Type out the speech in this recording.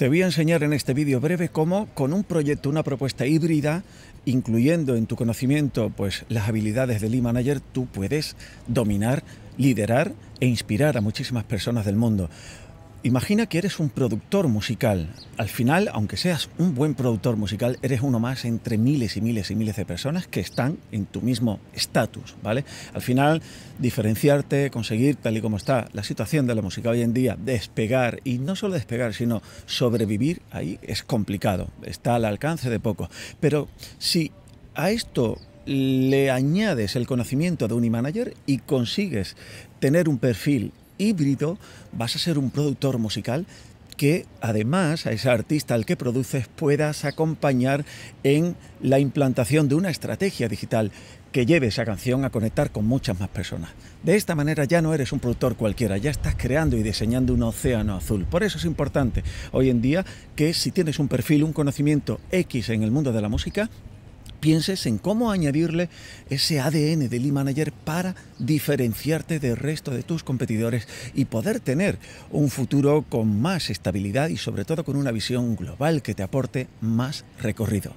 Te voy a enseñar en este vídeo breve cómo con un proyecto, una propuesta híbrida, incluyendo en tu conocimiento pues, las habilidades del e-manager, tú puedes dominar, liderar e inspirar a muchísimas personas del mundo. Imagina que eres un productor musical. Al final, aunque seas un buen productor musical, eres uno más entre miles y miles y miles de personas que están en tu mismo estatus, ¿vale? Al final, diferenciarte, conseguir, tal y como está la situación de la música hoy en día, despegar, y no solo despegar, sino sobrevivir, ahí es complicado, está al alcance de poco. Pero si a esto le añades el conocimiento de un e-manager y consigues tener un perfil híbrido, vas a ser un productor musical que además a ese artista al que produces puedas acompañar en la implantación de una estrategia digital que lleve esa canción a conectar con muchas más personas. De esta manera ya no eres un productor cualquiera, ya estás creando y diseñando un océano azul. Por eso es importante hoy en día que si tienes un perfil, un conocimiento X en el mundo de la música, pienses en cómo añadirle ese ADN del e-manager para diferenciarte del resto de tus competidores y poder tener un futuro con más estabilidad y sobre todo con una visión global que te aporte más recorrido.